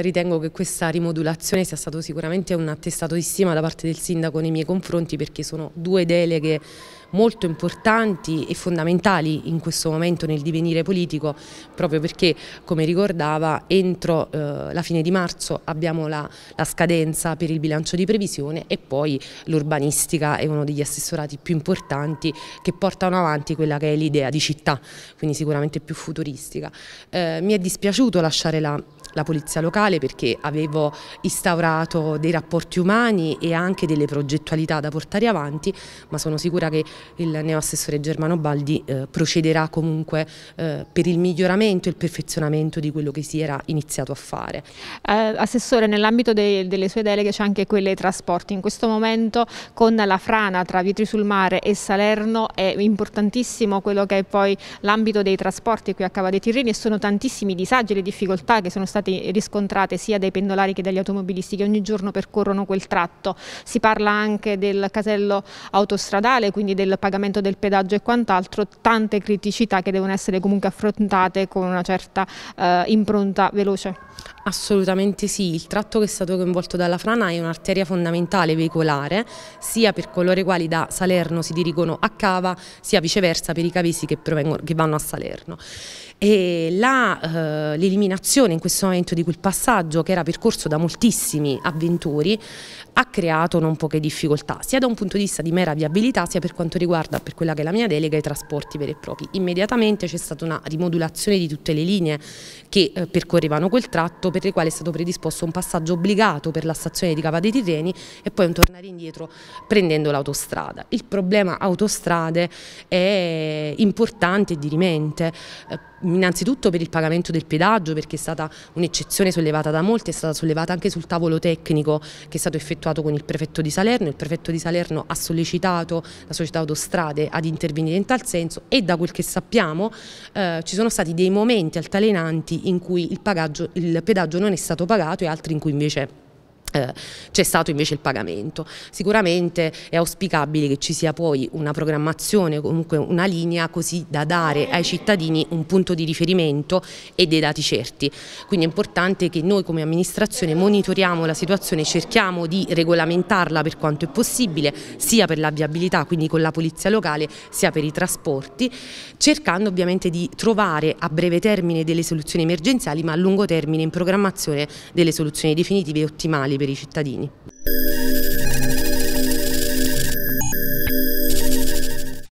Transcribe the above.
Ritengo che questa rimodulazione sia stato sicuramente un attestato di stima da parte del sindaco nei miei confronti perché sono due deleghe molto importanti e fondamentali in questo momento nel divenire politico proprio perché come ricordava entro eh, la fine di marzo abbiamo la, la, scadenza per il bilancio di previsione e poi l'urbanistica è uno degli assessorati più importanti che portano avanti quella che è l'idea di città quindi sicuramente più futuristica. Eh, mi è dispiaciuto lasciare la la polizia locale perché avevo instaurato dei rapporti umani e anche delle progettualità da portare avanti, ma sono sicura che il neoassessore Germano Baldi eh, procederà comunque eh, per il miglioramento e il perfezionamento di quello che si era iniziato a fare. Eh, assessore, nell'ambito de delle sue deleghe c'è anche quelle trasporti. In questo momento con la frana tra Vitri sul Mare e Salerno è importantissimo quello che è poi l'ambito dei trasporti qui a Cava dei Tirreni e sono tantissimi disagi e le difficoltà che sono state state riscontrate sia dai pendolari che dagli automobilisti che ogni giorno percorrono quel tratto. Si parla anche del casello autostradale, quindi del pagamento del pedaggio e quant'altro, tante criticità che devono essere comunque affrontate con una certa eh, impronta veloce. Assolutamente sì, il tratto che è stato coinvolto dalla frana è un'arteria fondamentale veicolare sia per coloro i quali da Salerno si dirigono a Cava sia viceversa per i cavesi che, che vanno a Salerno. Eh, l'eliminazione eh, in questo momento di quel passaggio che era percorso da moltissimi avventori ha creato non poche difficoltà, sia da un punto di vista di mera viabilità, sia per quanto riguarda per quella che è la mia delega i trasporti veri e propri. Immediatamente c'è stata una rimodulazione di tutte le linee che eh, percorrevano quel tratto, per le quali è stato predisposto un passaggio obbligato per la stazione di Cava dei Tirreni e poi un tornare indietro prendendo l'autostrada. Il problema autostrade è importante e dirimente. Eh, innanzitutto per il pagamento del pedaggio perché è stata un'eccezione sollevata da molti, è stata sollevata anche sul tavolo tecnico che è stato effettuato con il prefetto di Salerno, il prefetto di Salerno ha sollecitato la società autostrade ad intervenire in tal senso e da quel che sappiamo eh, ci sono stati dei momenti altalenanti in cui il, pagaggio, il pedaggio non è stato pagato e altri in cui invece eh, c'è stato invece il pagamento. Sicuramente è auspicabile che ci sia poi una programmazione, comunque una linea così da dare ai cittadini un punto di riferimento e dei dati certi. Quindi è importante che noi come amministrazione monitoriamo la situazione, cerchiamo di regolamentarla per quanto è possibile, sia per la viabilità, quindi con la polizia locale, sia per i trasporti, cercando ovviamente di trovare a breve termine delle soluzioni emergenziali, ma a lungo termine in programmazione delle soluzioni definitive e ottimali per i cittadini.